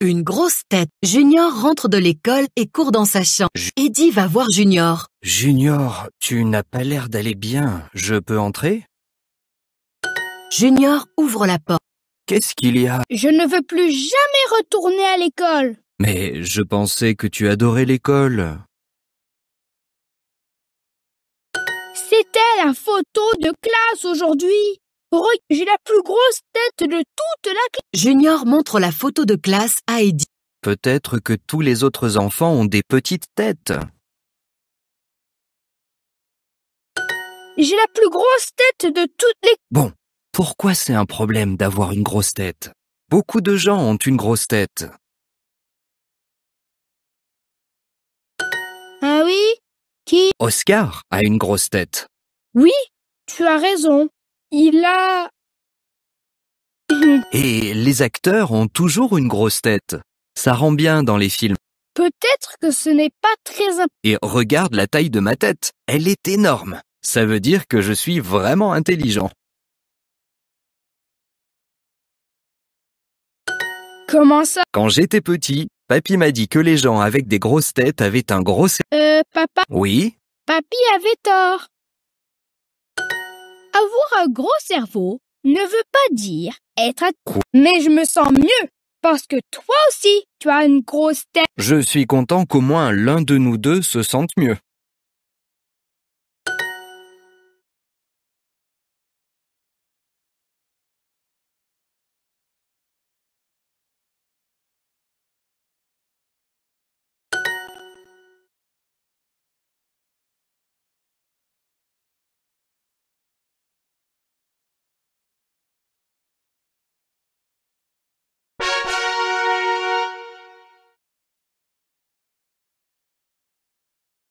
Une grosse tête. Junior rentre de l'école et court dans sa chambre. Eddie va voir Junior. Junior, tu n'as pas l'air d'aller bien. Je peux entrer Junior ouvre la porte. Qu'est-ce qu'il y a Je ne veux plus jamais retourner à l'école. Mais je pensais que tu adorais l'école. C'était la photo de classe aujourd'hui j'ai la plus grosse tête de toute la classe. Junior montre la photo de classe à Eddie. Peut-être que tous les autres enfants ont des petites têtes. J'ai la plus grosse tête de toutes les... Bon, pourquoi c'est un problème d'avoir une grosse tête Beaucoup de gens ont une grosse tête. Ah oui Qui Oscar a une grosse tête. Oui, tu as raison. Il a... Et les acteurs ont toujours une grosse tête. Ça rend bien dans les films. Peut-être que ce n'est pas très... Et regarde la taille de ma tête. Elle est énorme. Ça veut dire que je suis vraiment intelligent. Comment ça Quand j'étais petit, papy m'a dit que les gens avec des grosses têtes avaient un gros... Euh, papa Oui Papy avait tort. Avoir un gros cerveau ne veut pas dire être un trou. Mais je me sens mieux parce que toi aussi, tu as une grosse tête. Je suis content qu'au moins l'un de nous deux se sente mieux.